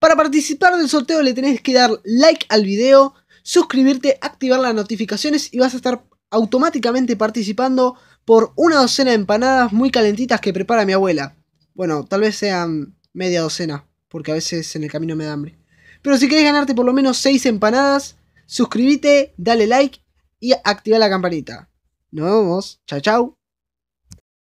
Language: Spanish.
Para participar del sorteo le tenés que dar like al video, suscribirte, activar las notificaciones y vas a estar automáticamente participando por una docena de empanadas muy calentitas que prepara mi abuela. Bueno, tal vez sean media docena, porque a veces en el camino me da hambre. Pero si querés ganarte por lo menos 6 empanadas, suscríbete, dale like y activa la campanita. Nos vemos. Chao, chao.